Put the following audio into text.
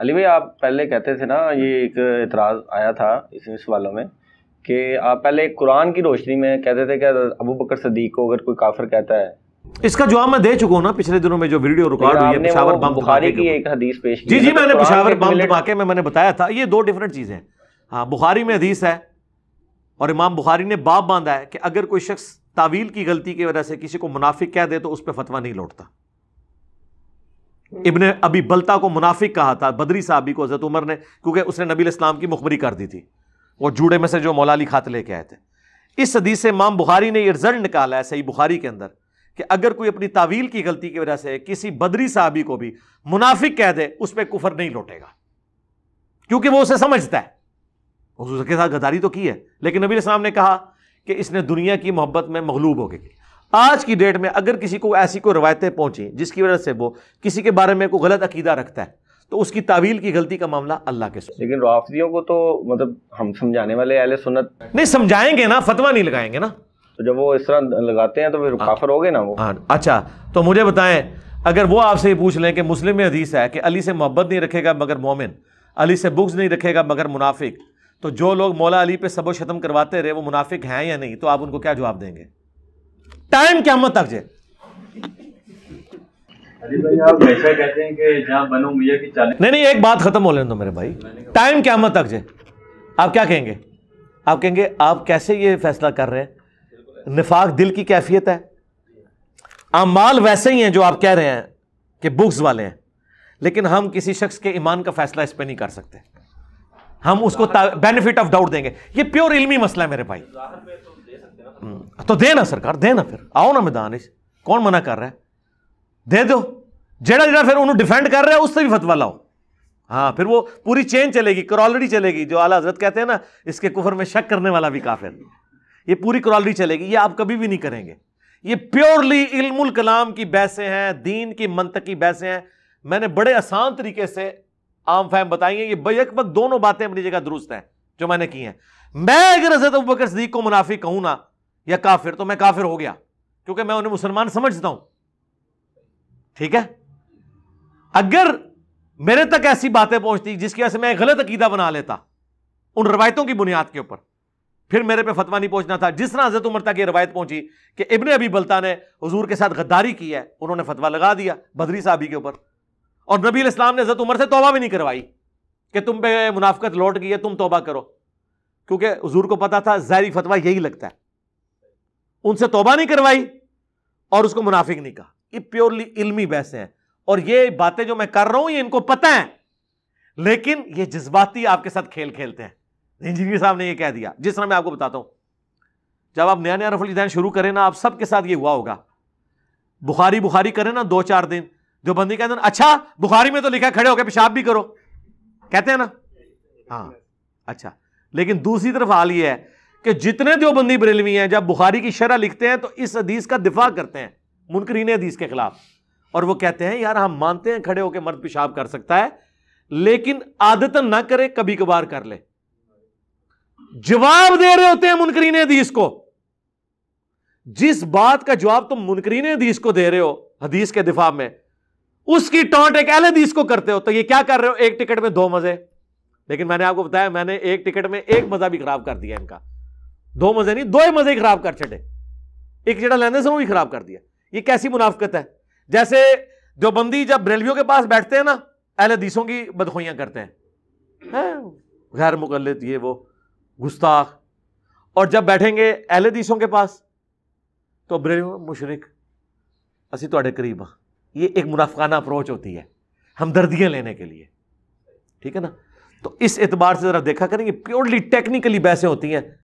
अली भाई आप पहले कहते थे ना ये एक इतराज़ आया था इस, सवालों में कि आप पहले कुरान की रोशनी में कहते थे कि अबू बकर सदीक को अगर कोई काफिर कहता है इसका जवाब मैं दे चुका हूँ ना पिछले दिनों में जो वीडियो रिकॉर्ड हुई है पिशावर बम बुखारी की एक हदीस पेश जी जी मैंने पिशावर बम धमाके में मैंने बताया था ये दो डिफरेंट चीज़ें हैं हाँ बुखारी में हदीस है और इमाम बुखारी ने बाप बांधा है कि अगर कोई शख्स तावील की गलती की वजह से किसी को मुनाफिक कह दे तो उस पर फतवा नहीं लौटता इबन अभी बलता को मुनाफिक कहा था बदरी साहबी को हजरत उमर ने क्योंकि उसने नबी इस्लाम की मुखबरी कर दी थी और जूड़े में से जो मौला खात लेके आए थे इस सदी से माम बुखारी ने यह रिजल्ट निकाला है सही बुखारी के अंदर कि अगर कोई अपनी तावील की गलती की वजह से किसी बदरी साहबी को भी मुनाफिक कह दे उस पर कुफर नहीं लौटेगा क्योंकि वो उसे समझता है उसके साथ गदारी तो की है लेकिन नबी इस्लाम ने कहा कि इसने दुनिया की मोहब्बत में मगलूब हो गई आज की डेट में अगर किसी को ऐसी कोई रवायतें पहुंची जिसकी वजह से वो किसी के बारे में कोई गलत अकीदा रखता है तो उसकी तावील की गलती का मामला अल्लाह के लेकिन राफियों को तो मतलब हम समझाने वाले अहले सुन्नत नहीं समझाएंगे ना फतवा नहीं लगाएंगे ना तो जब वो इस तरह लगाते हैं तो फिर हाँ। काफर हो गए ना वो हाँ, अच्छा तो मुझे बताएं अगर वो आपसे ये पूछ लें कि मुस्लिम में हदीस है कि अली से मोहब्बत नहीं रखेगा मगर मोमिन अली से बुग्ज नहीं रखेगा मगर मुनाफिक तो जो लोग मौला अली पे सबो शतम करवाते रहे वो मुनाफिक हैं या नहीं तो आप उनको क्या जवाब देंगे टाइम क्या मत तक जे नहीं नहीं एक बात खत्म हो लेने दो मेरे भाई टाइम क्या मत तक जे आप क्या कहेंगे आप कहेंगे आप कैसे ये फैसला कर रहे हैं निफाक दिल की कैफियत है अमाल वैसे ही हैं जो आप कह रहे हैं कि बुक्स वाले हैं लेकिन हम किसी शख्स के ईमान का फैसला इस पर नहीं कर सकते हम उसको बेनिफिट ऑफ डाउट देंगे ये प्योर इल्मी मसला है मेरे भाई हम्म। तो देना सरकार देना फिर आओ ना मैदान इस कौन मना कर रहा है दे दो जेड़ा जेड़ा फिर उन्होंने डिफेंड कर रहा है उससे भी फतवा लाओ हाँ फिर वो पूरी चेन चलेगी क्रॉलरी चलेगी जो आला हजरत कहते हैं ना इसके कुफर में शक करने वाला भी काफिर ये पूरी क्रॉलरी चलेगी ये आप कभी भी नहीं करेंगे ये प्योरली इल्मुल कलाम की बहसें हैं दीन की मंत की बहसें हैं मैंने बड़े आसान तरीके से आम फैम बताई है ये बेयकबक दोनों बातें अपनी जगह दुरुस्त हैं जो मैंने की हैं मैं अगर हजरत अबू बकर सदीक को मुनाफी कहूँ ना या काफिर तो मैं काफिर हो गया क्योंकि मैं उन्हें मुसलमान समझता हूं ठीक है अगर मेरे तक ऐसी बातें पहुंचती जिसकी वजह से मैं गलत अकीदा बना लेता उन रवायतों की बुनियाद के ऊपर फिर मेरे पे फतवा नहीं पहुंचना था जिस तरह हजरत उम्र तक ये रवायत पहुंची कि इबन अबी बल्ता ने हजूर के साथ गद्दारी की है उन्होंने फतवा लगा दिया बदरी साहबी के ऊपर और नबी इस्लाम ने हजरत उमर से तोबा भी नहीं करवाई कि तुम पे मुनाफ्त लौट गई है तुम तोबा करो क्योंकि हजूर को पता था जाहरी फतवा यही लगता है उनसे तोबा नहीं करवाई और उसको मुनाफिक नहीं कहा ये प्योरली इल्मी बहस है और ये बातें जो मैं कर रहा हूं ये इनको पता है लेकिन ये जज्बाती आपके साथ खेल खेलते हैं इंजीनियर साहब ने ये कह दिया जिस तरह मैं आपको बताता हूं जब आप नया नया रफल डिजाइन शुरू करें ना आप सबके साथ ये हुआ होगा बुखारी बुखारी करें ना दो चार दिन जो बंदी कहते हैं अच्छा बुखारी में तो लिखा खड़े होकर पेशाब भी करो कहते हैं ना हाँ अच्छा लेकिन दूसरी तरफ हाल ये है कि जितने देवबंदी बरेलवी हैं जब बुखारी की शरह लिखते हैं तो इस हदीस का दिफा करते हैं मुनकरीन हदीस के खिलाफ और वो कहते हैं यार हम मानते हैं खड़े होकर मर्द पेशाब कर सकता है लेकिन आदतन ना करे कभी कभार कर ले जवाब दे रहे होते हैं मुनकरीन हदीस को जिस बात का जवाब तुम मुनकरीन हदीस को दे रहे हो हदीस के दिफा में उसकी टॉन्ट एक अहल हदीस को करते हो तो ये क्या कर रहे हो एक टिकट में दो मजे लेकिन मैंने आपको बताया मैंने एक टिकट में एक मजा भी खराब कर दिया इनका दो मजे नहीं दो ही मजे खराब कर छे एक जरा लेंदे से वो भी खराब कर दिया ये कैसी मुनाफत है जैसे जो बंदी जब बरेलवियों के पास बैठते हैं ना अहल हदीसों की बदखोइयाँ करते हैं है? गैर मुकलत ये वो गुस्ताख और जब बैठेंगे अहल हदीसों के पास तो बरेलवियों मुशरक असी थोड़े करीब हाँ ये एक मुनाफाना अप्रोच होती है हमदर्दियाँ लेने के लिए ठीक है ना तो इस एतबार से ज़रा देखा करेंगे प्योरली टेक्निकली बहसें होती हैं